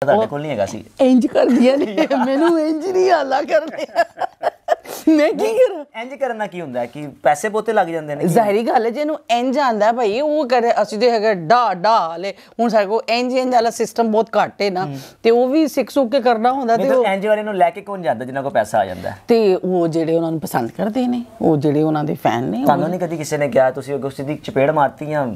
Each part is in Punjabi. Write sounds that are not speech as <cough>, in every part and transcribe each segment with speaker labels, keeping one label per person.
Speaker 1: ਤੁਹਾਡੇ ਕੋਲ ਨਹੀਂ ਹੈਗਾ ਸੀ
Speaker 2: ਇੰਜ ਕਰਦੀਆਂ ਨੇ ਮੈਨੂੰ ਇੰਜ ਨਹੀਂ ਹਾਲਾ ਕਰਦੇ
Speaker 1: ਮੈਂ ਕੀ ਕਰਾਂ ਇੰਜ ਕਰਨਾ ਕੀ ਹੁੰਦਾ ਕਿ ਪੈਸੇ ਬੋਤੇ ਲੱਗ ਜਾਂਦੇ ਨੇ ਜ਼ਾਹਿਰੀ
Speaker 2: ਗੱਲ ਹੈ ਜਿਹਨੂੰ ਇੰਜ ਆਂਦਾ ਭਾਈ ਉਹ ਕਰ ਅਸੀਂ ਤੇ ਹੈਗਾ ਡਾ ਡਾ ਲੈ ਹੁਣ ਸਾਡੇ ਕੋਲ ਇੰਜ ਇੰਜ ਵਾਲਾ ਸਿਸਟਮ ਬਹੁਤ ਘੱਟ ਹੈ ਨਾ
Speaker 1: ਤੇ ਉਹ ਵੀ ਸਿੱਖ ਸੁੱਕ ਕੇ ਕਰਨਾ ਹੁੰਦਾ ਤੇ ਉਹ ਇੰਜ ਵਾਲੇ ਨੂੰ ਲੈ ਕੇ ਕੌਣ ਜਾਂਦਾ ਜਿਨ੍ਹਾਂ ਕੋਲ ਪੈਸਾ ਆ ਜਾਂਦਾ ਤੇ ਉਹ ਜਿਹੜੇ ਉਹਨਾਂ ਨੂੰ ਪਸੰਦ ਕਰਦੇ ਨੇ ਉਹ ਜਿਹੜੇ ਉਹਨਾਂ ਦੇ ਫੈਨ ਨੇ ਤੁਹਾਨੂੰ ਨਹੀਂ ਕਦੀ ਕਿਸੇ ਨੇ ਕਿਹਾ ਤੁਸੀਂ ਉਹ ਸਿੱਧੀ ਚਪੇੜ ਮਾਰਤੀ ਜਾਂ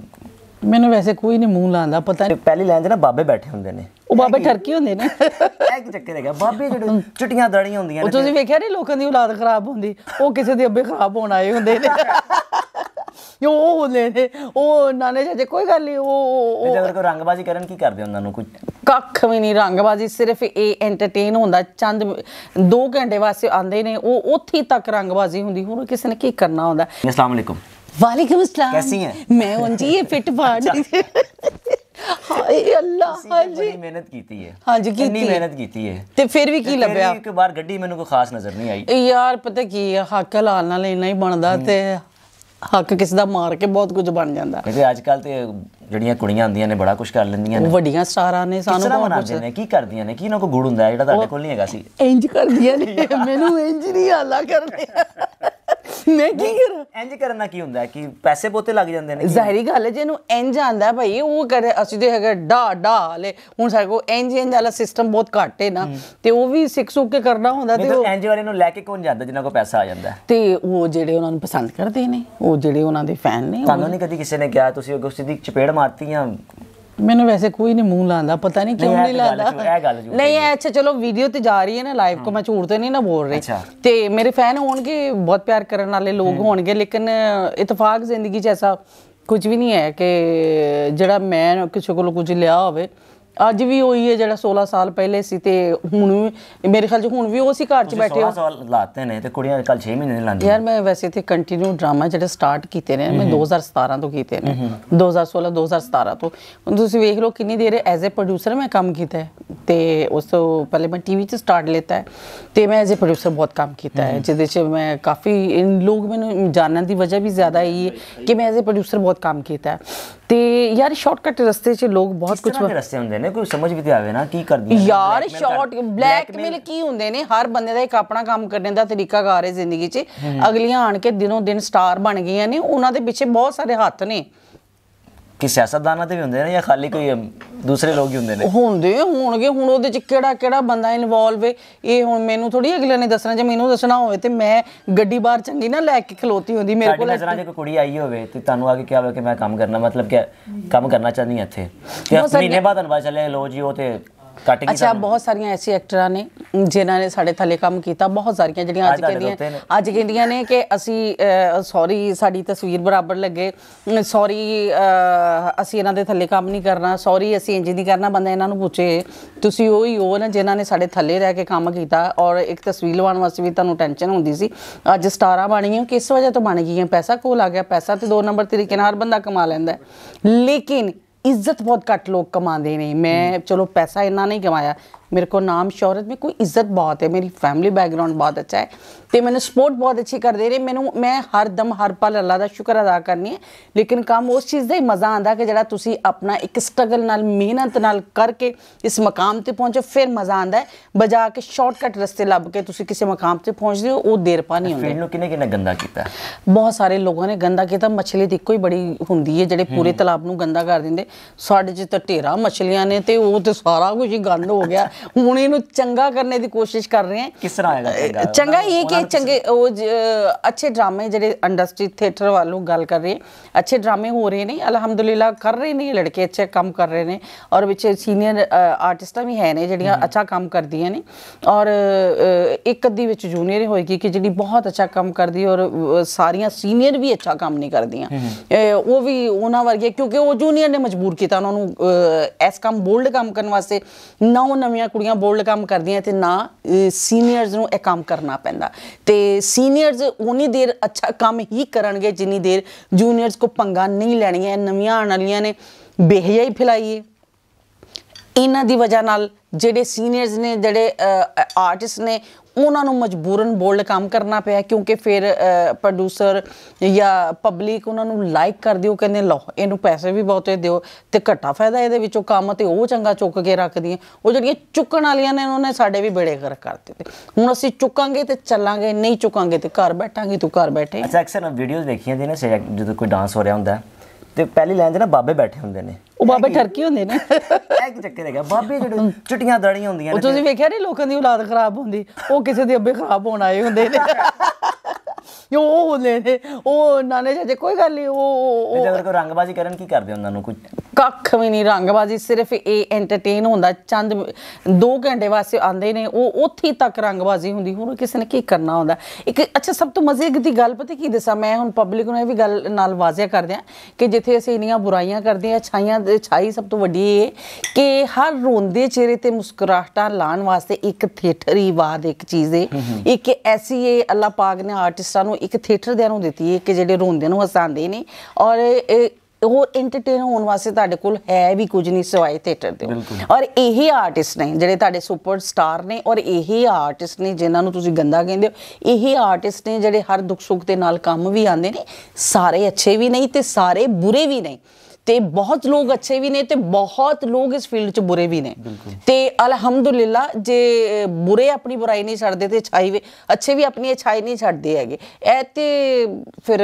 Speaker 1: ਮੈਨੂੰ ਵੈਸੇ ਕੋਈ ਨਹੀਂ ਮੂੰਹ ਲਾਉਂਦਾ ਪਤਾ ਨਹੀਂ ਪਹਿਲੀ ਲਾਈਨ 'ਚ ਨਾ ਬਾਬੇ ਬੈਠੇ ਹੁੰਦੇ ਨੇ ਉਹ ਬਾਬੇ ਠਰਕੀ ਹੁੰਦੇ ਨੇ ਇਹ ਕੀ ਚੱਕਰ ਹੈਗਾ ਬਾਬੇ ਜਿਹੜੇ ਚਟੀਆਂ ਦੜੀਆਂ ਹੁੰਦੀਆਂ ਨੇ
Speaker 2: ਤੁਸੀਂ ਵੇਖਿਆ ਨਹੀਂ ਲੋਕਾਂ ਦੀ ਔਲਾਦ ਖਰਾਬ ਹੁੰਦੀ ਉਹ ਕਿਸੇ ਦੇ ਅੱਬੇ ਖਰਾਬ ਹੋਣ ਆਏ ਹੁੰਦੇ ਨੇ ਯੋ ਉਹ ਹੁੰਦੇ ਨੇ ਉਹ ਨਾਨੇ ਜੇ ਕੋਈ ਗੱਲ ਨਹੀਂ ਉਹ ਉਹ ਜਦੋਂ ਕੋ
Speaker 1: ਰੰਗਬਾਜ਼ੀ ਕਰਨ ਕੀ ਕਰਦੇ ਉਹਨਾਂ ਨੂੰ ਕੁਝ
Speaker 2: ਕੱਖ ਵੀ ਨਹੀਂ ਰੰਗਬਾਜ਼ੀ ਸਿਰਫ ਇਹ ਐਂਟਰਟੇਨ ਹੁੰਦਾ ਚੰਦ 2 ਘੰਟੇ ਵਾਸਤੇ ਆਉਂਦੇ ਨੇ ਉਹ ਉੱਥੇ ਤੱਕ ਰੰਗਬਾਜ਼ੀ ਹੁੰਦੀ ਹੁਣ ਕਿਸੇ ਨੇ ਕੀ ਕਰਨਾ ਹੁੰਦਾ ਅਸਲਾਮ ਅਲੈਕੁਮ ਵਾਲੇਕਮ ਸਲਾਮ ਕਿਸੀ ਹੈ ਮੈਂ हूं जी ਫਿਟ फिट
Speaker 1: ਹਾਏ ਅੱਲਾ ਹਾਂਜੀ ਮਿਹਨਤ ਕੀਤੀ ਹੈ ਹਾਂਜੀ ਕੀਤੀ ਇੰਨੀ ਮਿਹਨਤ ਕੀਤੀ ਹੈ ਤੇ ਫਿਰ ਵੀ ਕੀ ਲੱਭਿਆ ਇੱਕ ਵਾਰ ਗੱਡੀ ਮੈਨੂੰ ਕੋਈ ਖਾਸ ਨਜ਼ਰ ਨਹੀਂ ਆਈ
Speaker 2: ਯਾਰ ਪਤਾ ਕੀ ਹੈ ਹੱਕ ਹਲਾਲ ਨਾਲ ਇੰਨਾ ਹੀ ਬਣਦਾ ਤੇ ਹੱਕ ਕਿਸੇ ਦਾ ਮਾਰ ਕੇ ਬਹੁਤ ਕੁਝ ਬਣ ਜਾਂਦਾ ਕਿਉਂਕਿ ਅੱਜ
Speaker 1: ਕੱਲ ਤੇ ਜਿਹੜੀਆਂ ਕੁੜੀਆਂ ਹੁੰਦੀਆਂ ਨੇ ਬੜਾ ਕੁਝ ਕਰ ਲੈਂਦੀਆਂ ਨੇ ਵੱਡੀਆਂ ਸਟਾਰਾਂ ਨੇ ਸਾਨੂੰ ਬਹੁਤ ਕੁਝ ਨੇ ਕੀ ਕਰਦੀਆਂ ਨੇ ਕੀ ਇਹਨਾਂ ਕੋ ਗੁੜ ਹੁੰਦਾ ਜਿਹੜਾ ਤੁਹਾਡੇ ਕੋਲ ਨਹੀਂ ਹੈਗਾ ਸੀ ਇੰਜ ਕਰਦੀਆਂ ਨੇ <laughs> ਮੈਨੂੰ ਇੰਜ ਨਹੀਂ ਹਾਲਾ ਕਰਦੇ ਮੈਂ ਕੀ ਕਰਾਂ ਇੰਜ ਕਰਨ ਦਾ ਕੀ ਹੁੰਦਾ ਕਿ ਪੈਸੇ ਬੋਤੇ ਲੱਗ ਜਾਂਦੇ ਨੇ ਜ਼ਾਹਿਰੀ
Speaker 2: ਗੱਲ ਹੈ ਜਿਹਨੂੰ ਇੰਜ ਆਂਦਾ ਭਾਈ ਉਹ ਕਰ ਅਸੀਂ ਤੇ ਹੈਗਾ ਡਾ ਡਾ ਲੈ ਹੁਣ ਸਾਡੇ ਕੋ ਇੰਜ ਇੰਜ
Speaker 1: ਵਾਲਾ ਸਿਸਟਮ ਬਹੁਤ ਘੱਟ ਹੈ ਨਾ ਤੇ ਉਹ ਵੀ ਸਿੱਖ ਸੁੱਕ ਕੇ ਕਰਨਾ ਹੁੰਦਾ ਤੇ ਉਹ ਇੰਜ ਵਾਲੇ ਨੂੰ ਲੈ ਕੇ ਕੌਣ ਜਾਂਦਾ ਜਿਨ੍ਹਾਂ ਕੋ ਪੈਸਾ ਆ ਜਾਂਦਾ
Speaker 2: ਤੇ ਉਹ ਜਿਹੜੇ ਉਹਨਾਂ ਨੂੰ ਪਸੰਦ ਕਰਦੇ ਨੇ ਉਹ ਜਿਹੜੇ ਉਹਨਾਂ ਦੇ ਫੈਨ ਨੇ ਤੁਹਾਨੂੰ ਨਹੀਂ ਕਦੀ
Speaker 1: ਕਿਸੇ ਨੇ ਕਿਹਾ ਤੁਸੀਂ ਉਹ ਦੀ ਚਪੇੜ ਮਾਰਤੀ ਜਾਂ
Speaker 2: ਮੈਨੂੰ ਵੈਸੇ ਕੋਈ ਨਹੀਂ ਮੂੰਹ ਲਾਂਦਾ ਪਤਾ ਨਹੀਂ ਕਿਉਂ ਨਹੀਂ ਲਾਂਦਾ
Speaker 1: ਨਹੀਂ
Speaker 2: ਐ ਅੱਛਾ ਚਲੋ ਵੀਡੀਓ ਤੇ ਜਾ ਰਹੀ ਹੈ ਨਾ ਲਾਈਵ ਕੋ ਮੈਂ ਝੂਠ ਤੇ ਨਹੀਂ ਨਾ ਬੋਲ ਰਹੀ ਤੇ ਮੇਰੇ ਫੈਨ ਹੋਣਗੇ ਬਹੁਤ ਪਿਆਰ ਕਰਨ ਵਾਲੇ ਲੋਕ ਹੋਣਗੇ ਲੇਕਿਨ ਇਤਫਾਕ ਜ਼ਿੰਦਗੀ ਚ ਐਸਾ ਕੁਝ ਵੀ ਨਹੀਂ ਹੈ ਕਿ ਜਿਹੜਾ ਮੈਂ ਕਿਸੇ ਕੋਲੋਂ ਕੁਝ ਲਿਆ ਹੋਵੇ ਅੱਜ ਵੀ ਉਹੀ ਹੈ ਜਿਹੜਾ 16 ਸਾਲ ਪਹਿਲੇ ਸੀ ਤੇ ਹੁਣ ਵੀ ਮੇਰੇ ਖਿਆਲ 'ਚ ਹੁਣ ਵੀ ਉਹ ਸੀ ਘਰ 'ਚ ਬੈਠੇ ਹੋ 16
Speaker 1: ਸਾਲ ਲਾਤੇ ਨੇ ਤੇ ਕੁੜੀਆਂ ਕੱਲ 6 ਮਹੀਨੇ ਲਾਂਦੀ ਯਾਰ
Speaker 2: ਮੈਂ ਵੈਸੇ ਤੇ ਕੰਟੀਨਿਊ ਡਰਾਮਾ ਜਿਹੜੇ ਸਟਾਰਟ ਕੀਤੇ ਨੇ ਮੈਂ 2017 ਤੋਂ ਕੀਤੇ ਨੇ 2016 2017 ਤੋਂ ਤੁਸੀਂ ਵੇਖ ਲਓ ਕਿੰਨੀ ਦੇਰ ਐਜ਼ ਅ ਪ੍ਰੋਡਿਊਸਰ ਮੈਂ ਕੰਮ ਕੀਤਾ ਤੇ ਉਸ ਤੋਂ ਪਹਿਲੇ ਮੈਂ ਟੀਵੀ 'ਚ ਸਟਾਰਟ ਲੈਤਾ ਹੈ ਤੇ ਮੈਂ ਐਜ਼ ਅ ਪ੍ਰੋਡਿਊਸਰ ਬਹੁਤ ਕੰਮ ਕੀਤਾ ਹੈ ਜਿਹਦੇ 'ਚ ਮੈਂ ਕਾਫੀ ਇਨ ਲੋਕ ਮੈਨੂੰ ਜਾਣਨ ਦੀ ਵਜ੍ਹਾ ਵੀ ਜ਼ਿਆਦਾ ਇਹ ਹੈ ਕਿ ਮੈਂ ਐਜ਼ ਅ ਪ੍ਰੋਡਿਊਸਰ ਬਹੁਤ ਕੰਮ ਕੀਤਾ
Speaker 1: ਤੇ ਯਾਰ ਸ਼ਾਰਟਕਟ ਰਸਤੇ 'ਚ ਲੋਕ ਬਹੁਤ ਕੁਝ ਰਸਤੇ ਹੁੰਦੇ ਨੇ ਨੇ ਕੋਈ ਸਮਝ ਵੀ ਤੇ ਆਵੇ ਨਾ ਕੀ ਕਰਦੀ ਯਾਰ ਸ਼ਾਰਟ
Speaker 2: ਬਲੈਕਮੇਲ ਕੀ ਹੁੰਦੇ ਨੇ ਹਰ ਬੰਦੇ ਦਾ ਇੱਕ ਆਪਣਾ ਕੰਮ ਕਰਨ ਦਾ ਤਰੀਕਾ ਘਾਰੇ ਜ਼ਿੰਦਗੀ 'ਚ ਅਗਲੀਆਂ ਆਣ ਕੇ ਦਿਨੋਂ ਦਿਨ ਸਟਾਰ ਬਣ ਗਈਆਂ ਨੇ ਉਹਨਾਂ ਦੇ ਪਿੱਛੇ ਬਹੁਤ ਸਾਰੇ ਹੱਥ ਨੇ
Speaker 1: ਕਿ ਸਿਆਸਤਦਾਨਾਂ ਤੇ ਵੀ ਹੁੰਦੇ ਨੇ ਜਾਂ ਖਾਲੀ ਕੋਈ ਦੂਸਰੇ ਲੋਕ ਹੀ ਹੁੰਦੇ ਨੇ
Speaker 2: ਹੁੰਦੇ ਹੋਣਗੇ ਹੁਣ ਉਹਦੇ ਚ ਕਿਹੜਾ ਕਿਹੜਾ ਬੰਦਾ ਇਨਵੋਲਵ ਹੈ ਇਹ ਹੁਣ ਮੈਨੂੰ ਥੋੜੀ ਅਗਲੇ ਨੇ ਦੱਸਣਾ ਜੇ ਮੈਨੂੰ ਦੱਸਣਾ ਹੋਵੇ ਤੇ ਮੈਂ ਗੱਡੀ ਬਾਹਰ ਚੰਗੀ ਨਾ ਲੈ ਕੇ ਖਲੋਤੀ ਹੁੰਦੀ ਮੇਰੇ ਕੋਲ ਨਜ਼ਰਾਂ ਜੇ ਕੋਈ
Speaker 1: ਕੁੜੀ ਆਈ ਹੋਵੇ ਤੇ ਤੁਹਾਨੂੰ ਆ ਕੇ ਕਿਹਾ ਹੋਵੇ ਕਿ ਮੈਂ ਕੰਮ ਕਰਨਾ ਮਤਲਬ ਕਿ ਕੰਮ ਕਰਨਾ ਚਾਹਨੀ ਹਾਂ ਇੱਥੇ ਤੇ ਮਹੀਨੇ ਬਾਅਦ ਅਨਵਾ ਚਲੇ ਲੋ ਜੀ ਉਹ ਤੇ ਕਟਿੰਗ ਅੱਛਾ
Speaker 2: ਬਹੁਤ ਸਾਰੀਆਂ ਐਸੀ ਐਕਟਰਾਂ ਨੇ ਜਿਨ੍ਹਾਂ ਨੇ ਸਾਡੇ ਥੱਲੇ ਕੰਮ ਕੀਤਾ ਬਹੁਤ ਸਾਰੀਆਂ ਜਿਹੜੀਆਂ ਅੱਜ ਕਹਿੰਦੀਆਂ ਅੱਜ ਕਹਿੰਦੀਆਂ ਨੇ ਕਿ ਅਸੀਂ ਸੌਰੀ ਸਾਡੀ ਤਸਵੀਰ ਬਰਾਬਰ ਲੱਗੇ ਸੌਰੀ ਅਸੀਂ ਇਹਨਾਂ ਦੇ ਥੱਲੇ ਕੰਮ ਨਹੀਂ ਕਰਨਾ ਸੌਰੀ ਅਸੀਂ ਇੰਜ ਨਹੀਂ ਕਰਨਾ ਬੰਦਾ ਇਹਨਾਂ ਨੂੰ ਪੁੱਛੇ ਤੁਸੀਂ ਉਹ ਹੀ ਹੋ ਨਾ ਜਿਨ੍ਹਾਂ ਨੇ ਸਾਡੇ ਥੱਲੇ ਰਹਿ ਕੇ ਕੰਮ ਕੀਤਾ ਔਰ ਇੱਕ ਤਸਵੀਰ ਲਵਾਉਣ ਵਾਸਤੇ ਵੀ ਤੁਹਾਨੂੰ ਟੈਨਸ਼ਨ ਹੁੰਦੀ ਸੀ ਅੱਜ ਸਟਾਰਾਂ ਹੈ ਕਿਸ ਵਜ੍ਹਾ ਤੋਂ ਬਣ ਗਈਆਂ ਪੈਸਾ ਕੋਲ ਆ ਗਿਆ ਪੈਸਾ ਤੇ ਦੋ ਨੰਬਰ ਤਰੀਕੇ ਨਾਲ ਹਰ ਬੰਦਾ ਕਮਾ ਲੈਂਦਾ ਲੇਕਿਨ ਇੱਜ਼ਤ ਬਹੁਤ ਘੱਟ ਲੋਕ ਕਮਾਉਂਦੇ ਨੇ ਮੈਂ ਚਲੋ ਪੈਸਾ ਇੰਨਾ ਨਹੀਂ ਕਮਾਇਆ ਮੇਰੇ ਕੋ ਨਾਮ ਸ਼ੌਹਰਤ में ਕੋਈ ਇੱਜ਼ਤ ਬਹੁਤ ਹੈ ਮੇਰੀ ਫੈਮਿਲੀ ਬੈਕਗ੍ਰਾਉਂਡ ਬਹੁਤ ਅੱਛਾ ਹੈ ਤੇ ਮੈਨੂੰ ਸਪੋਰਟ ਬਹੁਤ ਅੱਛੀ ਕਰਦੇ ਰਹੇ ਮੈਨੂੰ ਮੈਂ ਹਰ ਦਮ ਹਰ ਪਲ ਅੱਲਾ ਦਾ ਸ਼ੁਕਰ ਅਦਾ ਕਰਨੀ ਹੈ ਲੇਕਿਨ ਕੰਮ ਉਸ ਚੀਜ਼ ਦਾ ਹੀ ਮਜ਼ਾ ਆਂਦਾ ਕਿ ਜਿਹੜਾ ਤੁਸੀਂ ਆਪਣਾ ਇੱਕ ਸਟਰਗਲ ਨਾਲ ਮਿਹਨਤ ਨਾਲ ਕਰਕੇ ਇਸ ਮਕਾਮ ਤੇ ਪਹੁੰਚੋ ਫਿਰ ਮਜ਼ਾ ਆਂਦਾ ਹੈ ਬਜਾ ਕੇ ਸ਼ਾਰਟਕਟ ਰਸਤੇ ਲੱਭ ਕੇ ਤੁਸੀਂ ਕਿਸੇ ਮਕਾਮ ਤੇ ਪਹੁੰਚਦੇ ਹੋ ਉਹ ਦੇਰ ਪਾ ਨਹੀਂ ਹੁੰਦੀ ਫਿਰ ਨੂੰ
Speaker 1: ਕਿਨੇ ਕਿਨੇ ਗੰਦਾ ਕੀਤਾ
Speaker 2: ਬਹੁਤ ਸਾਰੇ ਲੋਕਾਂ ਨੇ ਗੰਦਾ ਕੀਤਾ ਮੱਛਲੀ ਦੀ ਕੋਈ ਬੜੀ ਹੁੰਦੀ ਹੈ ਜਿਹੜੇ ਪੂਰੇ ਤਲਾਬ ਨੂੰ ਗੰਦਾ ਕਰ ਦਿੰਦੇ ਸਾਡੇ ਚ ਢੇਰਾ ਮੱਛਲੀਆਂ ਨੇ ਤੇ ਉਹ ਤੇ ਸਾਰਾ ਕੁਝ ਹੀ ਗੰਦ ਹੋ ਗਿਆ ਹੁਣ ਇਹਨੂੰ ਚੰਗਾ ਕਰਨ ਦੀ ਕੋਸ਼ਿਸ਼ ਕਰ ਰਹੇ ਹਾਂ ਕਿਸ ਤਰ੍ਹਾਂ ਆਏਗਾ ਚੰਗਾ ਇਹ ਕਿ ਚੰਗੇ ਉਹ ਅੱਛੇ ਡਰਾਮੇ ਜਿਹੜੇ ਇੰਡਸਟਰੀ ਥੀਏਟਰ ਵਾਲੋਂ ਗੱਲ ਕਰ ਰਹੇ ਅੱਛੇ ਡਰਾਮੇ ਹੋ ਰਹੇ ਨੇ ਅਲਹਮਦੁਲਿਲਾ ਕਰ ਰਹੇ ਨੇ ਲੜਕੇ ਅੱਛੇ ਕੰਮ ਕਰ ਰਹੇ ਨੇ ਔਰ ਵਿੱਚ ਸੀਨੀਅਰ ਆਰਟਿਸਟਾਂ ਵੀ ਹੈ ਨੇ ਜਿਹੜੀਆਂ ਅੱਛਾ ਕੰਮ ਕਰਦੀਆਂ ਨੇ ਔਰ ਇੱਕ ਅੱਧੀ ਵਿੱਚ ਜੂਨੀਅਰ ਹੋਏਗੀ ਕਿ ਜਿਹੜੀ ਬਹੁਤ ਅੱਛਾ ਕੰਮ ਕਰਦੀ ਔਰ ਸਾਰੀਆਂ ਸੀਨੀਅਰ ਵੀ ਅੱਛਾ ਕੰਮ ਨਹੀਂ ਕਰਦੀਆਂ ਉਹ ਵੀ ਉਹਨਾਂ ਵਰਗੇ ਕਿਉਂਕਿ ਉਹ ਜੂਨੀਅਰ ਨੇ ਮਜਬੂਰ ਕੀਤਾ ਉਹਨਾਂ ਨੂੰ ਇਸ ਕੰਮ ਬੋਲਡ ਕੰਮ ਕਰਨ ਵਾਸਤੇ ਨੌ ਨਵੀਆਂ ਕੁੜੀਆਂ ਬੋਲਡ ਕੰਮ ਕਰਦੀਆਂ ਤੇ ਨਾ ਸੀਨੀਅਰਸ ਨੂੰ ਇਹ ਕੰਮ ਕਰਨਾ ਪੈਂਦਾ ਤੇ ਸੀਨੀਅਰਸ ਉਨੀ ਦੇਰ ਅੱਛਾ ਕੰਮ ਹੀ ਕਰਨਗੇ ਜਿੰਨੀ ਦੇਰ ਜੂਨੀਅਰਸ ਕੋ ਪੰਗਾ ਨਹੀਂ ਲੈਣੀਆਂ ਨਵੀਆਂ ਆਣ ਵਾਲੀਆਂ ਨੇ ਹੀ ਫਲਾਈਏ ਇਹਨਾਂ ਦੀ ਵਜ੍ਹਾ ਨਾਲ ਜਿਹੜੇ ਸੀਨੀਅਰਸ ਨੇ ਜਿਹੜੇ ਆਰਟਿਸਟ ਨੇ ਉਹਨਾਂ ਨੂੰ ਮਜਬੂਰਨ ਬੋਲਡ ਕੰਮ ਕਰਨਾ ਪਿਆ ਕਿਉਂਕਿ ਫਿਰ ਪ੍ਰੋਡਿਊਸਰ ਜਾਂ ਪਬਲਿਕ ਉਹਨਾਂ ਨੂੰ ਲਾਈਕ ਕਰਦੀ ਉਹ ਕਹਿੰਦੇ ਲਓ ਇਹਨੂੰ ਪੈਸੇ ਵੀ ਬਹੁਤੇ ਦਿਓ ਤੇ ਘੱਟਾ ਫਾਇਦਾ ਇਹਦੇ ਵਿੱਚੋਂ ਕੰਮ ਤੇ ਉਹ ਚੰਗਾ ਚੁੱਕ ਕੇ ਰੱਖਦੀ ਉਹ ਜਿਹੜੀਆਂ ਚੁੱਕਣ ਵਾਲੀਆਂ ਨੇ ਉਹਨਾਂ ਨੇ ਸਾਡੇ ਵੀ ਬੇੜੇ ਕਰ ਕਰ ਦਿੱਤੇ ਹੁਣ ਅਸੀਂ ਚੁੱਕਾਂਗੇ ਤੇ ਚੱਲਾਂਗੇ ਨਹੀਂ ਚੁੱਕਾਂਗੇ
Speaker 1: ਤੇ ਘਰ ਬੈਠਾਂਗੇ ਤੂੰ ਘਰ ਬੈਠੇ ਅੱਛਾ ਅਕਸਰ ਵੀਡੀਓਜ਼ ਦੇਖੀਆਂ ਜੇ ਨਾ ਜਦੋਂ ਕੋਈ ਡਾਂਸ ਹੋ ਰਿਹਾ ਹੁੰਦਾ ਤੇ ਪਹਿਲੀ ਲਾਈਨ ਤੇ ਨਾ ਬਾਬੇ ਬੈਠੇ ਹੁੰਦੇ ਨੇ ਉਹ ਬਾਬੇ ਠਰਕੀ ਹੁੰਦੇ ਨੇ ਇਹ ਕੀ ਚੱਕਰ ਹੈਗਾ ਬਾਬੇ ਜਿਹੜੇ ਚਟੀਆਂ ਦੜੀਆਂ ਹੁੰਦੀਆਂ ਨੇ ਤੁਸੀਂ
Speaker 2: ਵੇਖਿਆ ਨਹੀਂ ਲੋਕਾਂ ਦੀ ਔਲਾਦ ਖਰਾਬ ਹੁੰਦੀ ਉਹ ਕਿਸੇ ਦੇ ਅੱਬੇ ਖਰਾਬ ਹੋਣ ਆਏ ਹੁੰਦੇ ਨੇ ਯੋ ਉਹ ਲੈ ਨੇ ਉਹ ਨਾਨੇ ਜੇ ਕੋਈ ਗੱਲ ਨਹੀਂ ਉਹ ਉਹ ਜਦੋਂ ਕੋ
Speaker 1: ਰੰਗਬਾਜ਼ੀ ਕਰਨ ਕੀ ਕਰਦੇ ਉਹਨਾਂ ਨੂੰ ਕੁਝ
Speaker 2: ਕੱਖ ਵੀ ਨਹੀਂ ਰੰਗਬਾਜ਼ੀ ਸਿਰਫ ਇਹ ਐਂਟਰਟੇਨ ਹੁੰਦਾ ਚੰਦ 2 ਘੰਟੇ ਵਾਸਤੇ ਆਂਦੇ ਨੇ ਉਹ ਉੱਥੇ ਤੱਕ ਰੰਗਬਾਜ਼ੀ ਹੁੰਦੀ ਹੁਣ ਕਿਸੇ ਨੇ ਕੀ ਕਰਨਾ ਹੁੰਦਾ ਇੱਕ ਅੱਛਾ ਸਭ ਤੋਂ ਮਜ਼ੇਕ ਦੀ ਗੱਲ ਪਤਾ ਕੀ ਦੱਸਾਂ ਮੈਂ ਹੁਣ ਪਬਲਿਕ ਨੂੰ ਇਹ ਵੀ ਗੱਲ ਨਾਲ ਵਾਜ਼ਿਆ ਕਰਦੇ ਆ ਕਿ ਜਿੱਥੇ ਅਸੀਂ ਇੰਨੀਆਂ ਬੁਰਾਈਆਂ ਕਰਦੇ ਆ ਛਾਈਆਂ ਦੇ ਛਾਈ ਸਭ ਤੋਂ ਵੱਡੀ ਇਹ ਕਿ ਹਰ ਰੋਂਦੇ ਚਿਹਰੇ ਤੇ ਮੁਸਕਰਾਹਟਾਂ ਲਾਣ ਵਾਸਤੇ ਇੱਕ ਥੀਏਟਰ ਹੀ ਬਾਦ ਇੱਕ ਚੀਜ਼ ਹੈ ਇੱਕ ਐਸੀ ਇਹ ਅੱਲਾ ਪਾਕ ਨੇ ਆਰਟਿਸਟਾਂ ਨੂੰ ਇੱਕ ਥੀਏਟਰ ਦੇਣ ਨੂੰ ਦਿੱਤੀ ਹੈ ਕਿ ਜਿਹੜੇ ਰੋਂਦੇ ਨੂੰ ਹਸਾਉਂਦੇ ਨੇ ਔਰ ਉਹ ਐਂਟਰਟੇਨ ਹੋਣ ਵਾਸਤੇ ਤੁਹਾਡੇ ਕੋਲ ਹੈ ਵੀ ਕੁਝ ਨਹੀਂ ਸਿਵਾਏ ਥੀਏਟਰ ਦੇ ਔਰ ਇਹੀ ਆਰਟਿਸਟ ਨੇ ਜਿਹੜੇ ਤੁਹਾਡੇ ਸੁਪਰ ਸਟਾਰ ਨੇ ਔਰ ਇਹੀ ਆਰਟਿਸਟ ਨੇ ਜਿਨ੍ਹਾਂ ਨੂੰ ਤੁਸੀਂ ਗੰਦਾ ਕਹਿੰਦੇ ਹੋ ਇਹੀ ਆਰਟਿਸਟ ਨੇ ਜਿਹੜੇ ਹਰ ਦੁੱਖ ਸੁੱਖ ਦੇ ਨਾਲ ਕੰਮ ਵੀ ਆਉਂਦੇ ਨੇ ਸਾਰੇ ਅੱਛੇ ਵੀ ਨਹੀਂ ਤੇ ਸਾਰੇ ਬੁਰੇ ਵੀ ਨਹੀਂ ਤੇ ਬਹੁਤ ਲੋਕ ਅੱਛੇ ਵੀ ਨੇ ਤੇ ਬਹੁਤ ਲੋਕ ਇਸ ਫੀਲਡ 'ਚ ਬੁਰੇ ਵੀ ਨੇ ਤੇ ਅਲਹਮਦੁਲਿਲਾ ਜੇ ਬੁਰੇ ਆਪਣੀ ਬੁਰਾਈ ਨਹੀਂ ਛੱਡਦੇ ਤੇ ਛਾਈ ਵੀ ਅੱਛੇ ਵੀ ਆਪਣੀ ਛਾਈ ਨਹੀਂ ਛੱਡਦੇ ਹੈਗੇ ਇਹ ਤੇ ਫਿਰ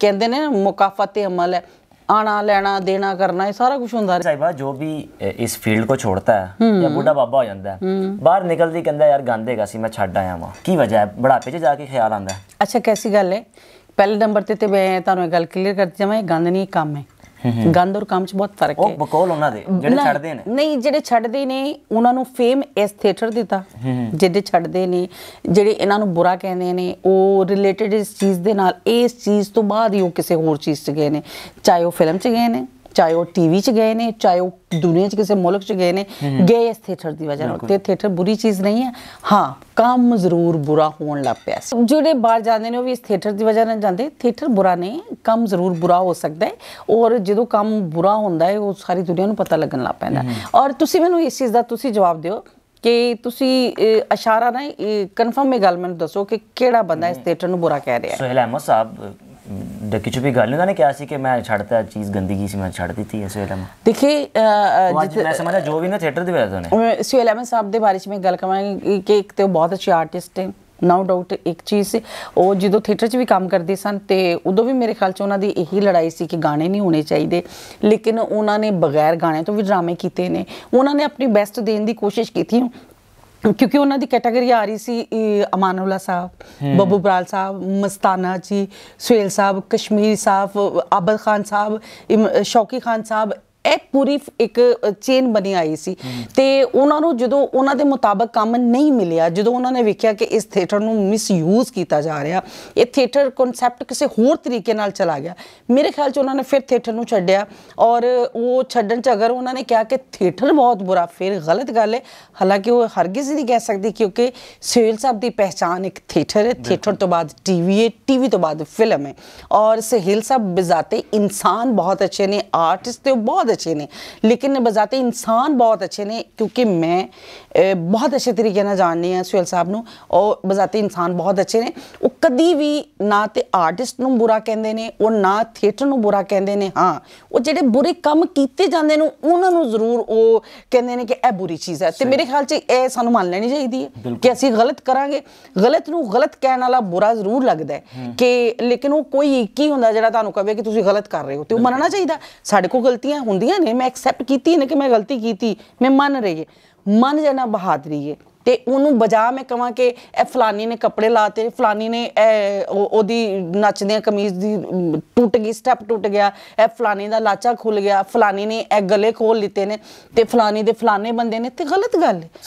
Speaker 2: ਕਹਿੰਦੇ ਨੇ ਮੁਕਾਫਤ ਅਮਲ ਹੈ ਆਣਾ ਲੈਣਾ ਦੇਣਾ ਕਰਨਾ ਇਹ ਸਾਰਾ ਕੁਝ ਹੁੰਦਾ ਸਾਈਬਾ ਜੋ ਵੀ
Speaker 1: ਇਸ ਫੀਲਡ ਕੋ ਛੋੜਦਾ ਹੈ ਜਾਂ ਬੁੱਢਾ ਬਾਬਾ ਹੋ ਜਾਂਦਾ ਹੈ ਬਾਹਰ ਨਿਕਲਦੀ ਕਹਿੰਦਾ ਯਾਰ ਗੰਦੇਗਾ ਸੀ ਮੈਂ ਛੱਡ ਆਇਆ ਵਾਂ ਕੀ ਵਜ੍ਹਾ ਹੈ ਬੁਢਾਪੇ 'ਚ ਜਾ ਕੇ ਖਿਆਲ ਹੈ
Speaker 2: ਅੱਛਾ ਕੈਸੀ ਗੱਲ ਹੈ ਪਹਿਲੇ ਨੰਬਰ ਤੇ ਤੇ ਮੈਂ ਤੁਹਾਨੂੰ ਇਹ ਗੱਲ ਕਲੀਅਰ ਕਰਦੀ ਜਾਵਾਂ ਇਹ ਗੰਦ ਨਹੀਂ ਕੰਮ ਹੈ ਗੰਦ ਔਰ ਕੰਮ 'ਚ ਬਹੁਤ
Speaker 1: ਫਰਕ ਹੈ ਉਹ ਬਕੌਲ ਉਹਨਾਂ ਦੇ ਜਿਹੜੇ ਛੱਡਦੇ ਨੇ
Speaker 2: ਨਹੀਂ ਜਿਹੜੇ ਛੱਡਦੇ ਨੇ ਉਹਨਾਂ ਨੂੰ ਫੇਮ ਇਸ ਥੀਏਟਰ ਦਿੱਤਾ ਜਿਹੜੇ ਛੱਡਦੇ ਨੇ ਜਿਹੜੇ ਇਹਨਾਂ ਨੂੰ ਬੁਰਾ ਕਹਿੰਦੇ ਨੇ ਉਹ ਰਿਲੇਟਡ ਇਸ ਚੀਜ਼ ਦੇ ਨਾਲ ਇਸ ਚੀਜ਼ ਤੋਂ ਬਾਅਦ ਹੀ ਉਹ ਕਿਸੇ ਹੋਰ ਚੀਜ਼ 'ਚ ਗਏ ਨੇ ਚਾਹੇ ਉਹ ਫਿਲਮ 'ਚ ਗਏ ਨੇ ਚਾਹੇ ਉਹ ਟੀਵੀ 'ਚ ਗਏ ਨੇ ਚਾਹੇ ਉਹ ਦੁਨੀਆ 'ਚ ਕਿਸੇ ਮੁਲਕ 'ਚ ਗਏ ਨੇ ਗਏ ਇਸ ਥੀਏਟਰ ਦੀ ਵਜ੍ਹਾ ਨਾਲ ਤੇ ਥੀਏਟਰ ਬੁਰੀ ਚੀਜ਼ ਨਹੀਂ ਹੈ ਹਾਂ ਕੰਮ ਜ਼ਰੂਰ ਬੁਰਾ ਹੋਣ ਲੱਗ ਪਿਆ ਜਿਹੜੇ ਬਾਹਰ ਜਾਂਦੇ ਨੇ ਉਹ ਵੀ ਇਸ ਥੀਏਟਰ ਦੀ ਵਜ੍ਹਾ ਨਾਲ ਜਾਂਦੇ ਥੀਏਟਰ ਬੁਰਾ ਨਹੀਂ ਕੰਮ ਜ਼ਰੂਰ ਬੁਰਾ ਹੋ ਸਕਦਾ ਹੈ ਔਰ ਜਦੋਂ ਕੰਮ ਬੁਰਾ ਹੁੰਦਾ ਹੈ ਉਹ ਸਾਰੀ ਦੁਨੀਆ ਨੂੰ ਪਤਾ ਲੱਗਣ ਲੱਗ ਪੈਂਦਾ ਔਰ ਤੁਸੀਂ ਮੈਨੂੰ ਇਸ ਚੀਜ਼ ਦਾ ਤੁਸੀਂ ਜਵਾਬ ਦਿਓ ਕਿ ਤੁਸੀਂ ਇਸ਼ਾਰਾ ਨਾ ਕਨਫਰਮ ਇਹ ਗੱਲ ਮੈਨੂੰ ਦੱਸੋ ਕਿ ਕਿਹੜਾ ਬੰਦਾ ਇਸ ਥੀਏਟਰ ਨੂੰ ਬੁਰਾ ਕਹਿ ਰਿਹਾ ਹੈ ਸੋਹਿਲ ਅਹਿਮਦ
Speaker 1: ਸਾਹਿਬ ਜਿੱਦਾਂ ਕਿਛ ਵੀ ਗੱਲ ਉਹਨਾਂ ਨੇ ਕਿਹਾ ਸੀ ਕਿ ਮੈਂ ਛੱਡਤਾ ਚੀਜ਼ ਗੰਦਗੀ ਸੀ ਮੈਂ ਛੱਡ ਦਿੱਤੀ ਇਸ ਵੇਲੇ
Speaker 2: ਦੇਖੀ ਜਿੱਦਾਂ ਮੈਂ ਸਮਝਾ
Speaker 1: ਜੋ ਵੀ ਨਾ ਥੀਏਟਰ ਦੇ ਵਿੱਚ
Speaker 2: ਤੋਂ ਸੋ ਐਲਮਨ ਸਾਹਿਬ ਦੇ ਬਾਰੇ ਵਿੱਚ ਮੈਂ ਗੱਲ ਕਰਾਂਗੀ ਕਿ ਇੱਕ ਤੇ ਉਹ ਬਹੁਤ ਅੱਛੇ ਆਰਟਿਸਟ ਹੈ ਨੋ ਡਾਊਟ ਇੱਕ ਚੀਜ਼ ਸੀ ਉਹ ਜਦੋਂ ਥੀਏਟਰ 'ਚ ਵੀ ਕੰਮ ਕਰਦੇ ਸਨ ਤੇ ਉਦੋਂ ਵੀ ਮੇਰੇ ਖਿਆਲ 'ਚ ਉਹਨਾਂ ਦੀ ਇਹੀ ਲੜਾਈ ਸੀ ਕਿ ਗਾਣੇ ਨਹੀਂ ਹੋਣੇ ਚਾਹੀਦੇ ਲੇਕਿਨ ਉਹਨਾਂ ਨੇ ਬਗੈਰ ਗਾਣੇ ਤੋਂ ਵੀ ਡਰਾਮੇ ਕੀਤੇ ਨੇ ਉਹਨਾਂ ਨੇ ਆਪਣੀ ਬੈਸਟ ਦੇਣ ਦੀ ਕੋਸ਼ਿਸ਼ ਕੀਤੀ ਕਿਉਂਕਿ ਉਹਨਾਂ ਦੀ ਕੈਟਾਗਰੀ ਆ ਰਹੀ ਸੀ ਅਮਾਨੁੱਲਾ ਸਾਹਿਬ ਬੱਬੂ ਬਰਾਲ ਸਾਹਿਬ ਮਸਤਾਨਾ ਜੀ ਸੁਹੇਲ ਸਾਹਿਬ ਕਸ਼ਮੀਰ ਸਾਹਿਬ ਆਬਦ ਖਾਨ ਸਾਹਿਬ ਸ਼ੌਕੀ ਖਾਨ ਸਾਹਿਬ ਇਹ ਪੂਰੀ ਇੱਕ ਚੇਨ ਬਣੀ ਆਈ ਸੀ ਤੇ ਉਹਨਾਂ ਨੂੰ ਜਦੋਂ ਉਹਨਾਂ ਦੇ ਮੁਤਾਬਕ ਕੰਮ ਨਹੀਂ ਮਿਲਿਆ ਜਦੋਂ ਉਹਨਾਂ ਨੇ ਵੇਖਿਆ ਕਿ ਇਸ ਥੀਏਟਰ ਨੂੰ ਮਿਸਯੂਜ਼ ਕੀਤਾ ਜਾ ਰਿਹਾ ਇਹ ਥੀਏਟਰ ਕਨਸੈਪਟ ਕਿਸੇ ਹੋਰ ਤਰੀਕੇ ਨਾਲ ਚਲਾ ਗਿਆ ਮੇਰੇ ਖਿਆਲ 'ਚ ਉਹਨਾਂ ਨੇ ਫਿਰ ਥੀਏਟਰ ਨੂੰ ਛੱਡਿਆ ਔਰ ਉਹ ਛੱਡਣ 'ਚ ਅਗਰ ਉਹਨਾਂ ਨੇ ਕਿਹਾ ਕਿ ਥੀਏਟਰ ਬਹੁਤ ਬੁਰਾ ਫਿਰ ਗਲਤ ਗੱਲ ਹੈ ਹਾਲਾਂਕਿ ਉਹ ਹਰਗਿਜ਼ ਨਹੀਂ ਕਹਿ ਸਕਦੀ ਕਿਉਂਕਿ ਸੇਲ ਸਾਹਿਬ ਦੀ ਪਹਿਚਾਨ ਇੱਕ ਥੀਏਟਰ ਹੈ ਥੀਏਟਰ ਤੋਂ ਬਾਅਦ ਟੀਵੀ ਹੈ ਟੀਵੀ ਤੋਂ ਬਾਅਦ ਫਿਲਮ ਹੈ ਔਰ ਸਹਿਲ ਸਾਹਿਬ ਬਿਜ਼ਾਤੇ ਇਨਸਾਨ ਬਹੁਤ ਅੱਛੇ ਨੇ ਆਰਟਿਸਟ ਤੇ ਬਹੁਤ अच्छे ਨੇ लेकिन ਬਜ਼ਾਤੇ ਇਨਸਾਨ ਬਹੁਤ ਅੱਛੇ ਨੇ ਕਿਉਂਕਿ ਮੈਂ ਬਹੁਤ ਅੱਛੇ ਤਰੀਕੇ ਨਾਲ ਜਾਣਨੀ ਆ ਸੁਹੇਲ ਸਾਹਿਬ ਨੂੰ ਉਹ ਬਜ਼ਾਤੇ ਇਨਸਾਨ ਬਹੁਤ ਅੱਛੇ ਨੇ ਉਹ ਕਦੀ ਵੀ ਨਾ ਤੇ ਆਰਟਿਸਟ ਨੂੰ ਬੁਰਾ ਕਹਿੰਦੇ ਨੇ ਉਹ ਨਾ ਥੀਏਟਰ ਨੂੰ ਬੁਰਾ ਕਹਿੰਦੇ ਨੇ ਹਾਂ ਉਹ ਜਿਹੜੇ ਬੁਰੇ ਕੰਮ ਕੀਤੇ ਜਾਂਦੇ ਨੇ ਉਹਨਾਂ ਨੂੰ ਜ਼ਰੂਰ ਉਹ ਕਹਿੰਦੇ ਨੇ ਕਿ ਇਹ ਬੁਰੀ ਚੀਜ਼ ਹੈ ਤੇ ਮੇਰੇ ਖਿਆਲ 'ਚ ਇਹ ਸਾਨੂੰ ਮੰਨ ਲੈਣੀ ਚਾਹੀਦੀ ਹੈ ਕਿ ਅਸੀਂ ਗਲਤ ਕਰਾਂਗੇ ਗਲਤ ਨੂੰ ਗਲਤ ਕਹਿਣ ਵਾਲਾ ਬੁਰਾ ਜ਼ਰੂਰ ਲੱਗਦਾ ਹੈ ਕਿ ਲੇਕਿਨ ਉਹ ਕੋਈ ਇੱਕ ਹੀ ਹੁੰਦਾ ਜਿਹੜਾ ਤੁਹਾਨੂੰ ਕਹੇ ਕਿ ਤੁਸੀਂ ਗਲਤ ਕਰ ਰਹੇ ਹੋ ਤੇ ਉਹ ਮੰਨਣਾ ਚਾਹੀਦਾ ਸਾਡੇ ਕੋਲ ਗਲਤੀਆਂ ਹੁੰਦੀਆਂ ਗਲਤੀਆਂ ਨੇ ਮੈਂ ਐਕਸੈਪਟ ਕੀਤੀ ਨੇ ਕਿ ਮੈਂ ਗਲਤੀ ਕੀਤੀ ਮੈਂ ਮੰਨ ਰਹੀ ਹੈ ਮੰਨ ਜਾਣਾ ਬਹਾਦਰੀ ਹੈ ਤੇ ਉਹਨੂੰ ਬਜਾ ਮੈਂ ਕਹਾਂ ਕਿ ਇਹ ਫਲਾਨੀ ਨੇ ਕੱਪੜੇ ਲਾਤੇ ਫਲਾਨੀ ਨੇ ਉਹਦੀ ਨੱਚਦਿਆਂ ਕਮੀਜ਼ ਦੀ ਟੁੱਟ ਗਈ ਸਟੈਪ ਟੁੱਟ ਗਿਆ ਇਹ ਫਲਾਨੀ ਦਾ ਲਾਚਾ ਖੁੱਲ ਗਿਆ ਫਲਾਨੀ ਨੇ ਇਹ ਗਲੇ ਖੋਲ ਲਿੱਤੇ ਨੇ ਤੇ ਫਲਾਨੀ ਦੇ ਫਲਾਨੇ ਬੰਦੇ ਨੇ ਤੇ ਗਲਤ ਗੱਲ ਹੈ